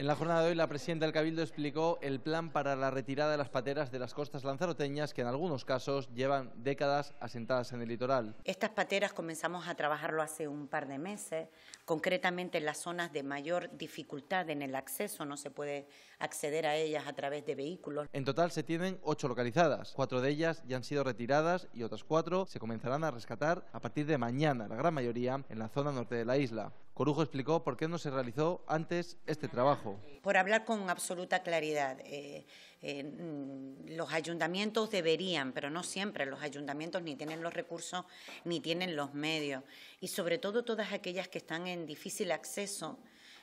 En la jornada de hoy, la presidenta del Cabildo explicó el plan para la retirada de las pateras de las costas lanzaroteñas, que en algunos casos llevan décadas asentadas en el litoral. Estas pateras comenzamos a trabajarlo hace un par de meses, concretamente en las zonas de mayor dificultad en el acceso, no se puede acceder a ellas a través de vehículos. En total se tienen ocho localizadas, cuatro de ellas ya han sido retiradas y otras cuatro se comenzarán a rescatar a partir de mañana, la gran mayoría en la zona norte de la isla. Corujo explicó por qué no se realizó antes este trabajo. Por hablar con absoluta claridad, eh, eh, mm, los ayuntamientos deberían, pero no siempre, los ayuntamientos ni tienen los recursos ni tienen los medios. Y sobre todo todas aquellas que están en difícil acceso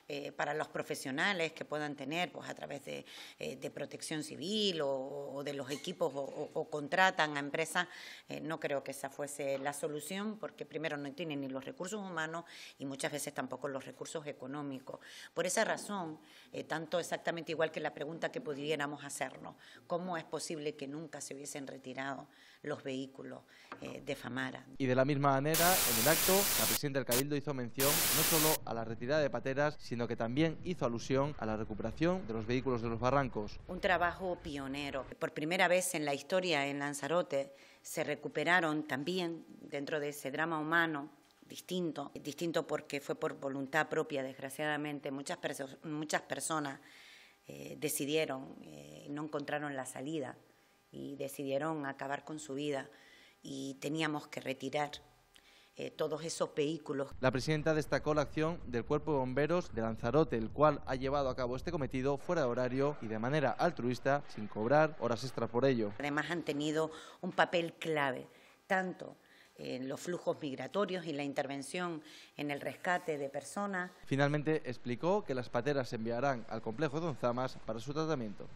eh, para los profesionales que puedan tener pues, a través de, eh, protección civil o, de los equipos o, contratan a empresas, eh, no creo que esa fuese la solución porque primero no tienen ni los recursos humanos y muchas veces tampoco los recursos económicos. Por esa razón, tanto exactamente igual que la pregunta que pudiéramos hacernos, ¿cómo es posible que nunca se hubiesen retirado los vehículos de Famara? Y de la misma manera, en el acto, la presidenta del Cabildo hizo mención no solo a la retirada de pateras, sino que también hizo alusión a la recuperación de los vehículos de los barrancos. Un trabajo pionero. Por primera vez en la historia en Lanzarote se recuperaron también dentro de ese drama humano distinto, distinto porque fue por voluntad propia, desgraciadamente, muchas, personas eh, decidieron, eh, no encontraron la salida y decidieron acabar con su vida y teníamos que retirar eh, todos esos vehículos. La presidenta destacó la acción del Cuerpo de Bomberos de Lanzarote, el cual ha llevado a cabo este cometido fuera de horario y de manera altruista, sin cobrar horas extras por ello. Además han tenido un papel clave, tanto en los flujos migratorios y la intervención en el rescate de personas. Finalmente explicó que las pateras se enviarán al complejo de Onzamas para su tratamiento.